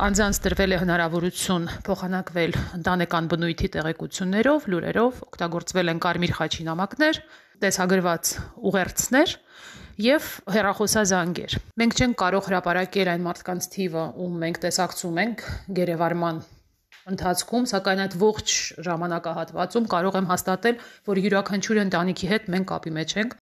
Անձանց դրվել է հնարավորություն փոխանակվել ընտանեկան բնույթի տեղեկություններով, լուրերով, օգտագործվել են կարմիր խաչի նամակներ, տեսագրված ուղերձներ եւ հերախոսազանգեր։ Մենք չենք կարող հրապարակել այն մարդկանց թիվը, ում մենք տեսակցում ենք գերեվարման ընթացքում, սակայն այդ ողջ ժամանակահատվածում կարող եմ հաստատել, որ յուրաքանչյուր ընտանիքի հետ մենք կապի մեջ ենք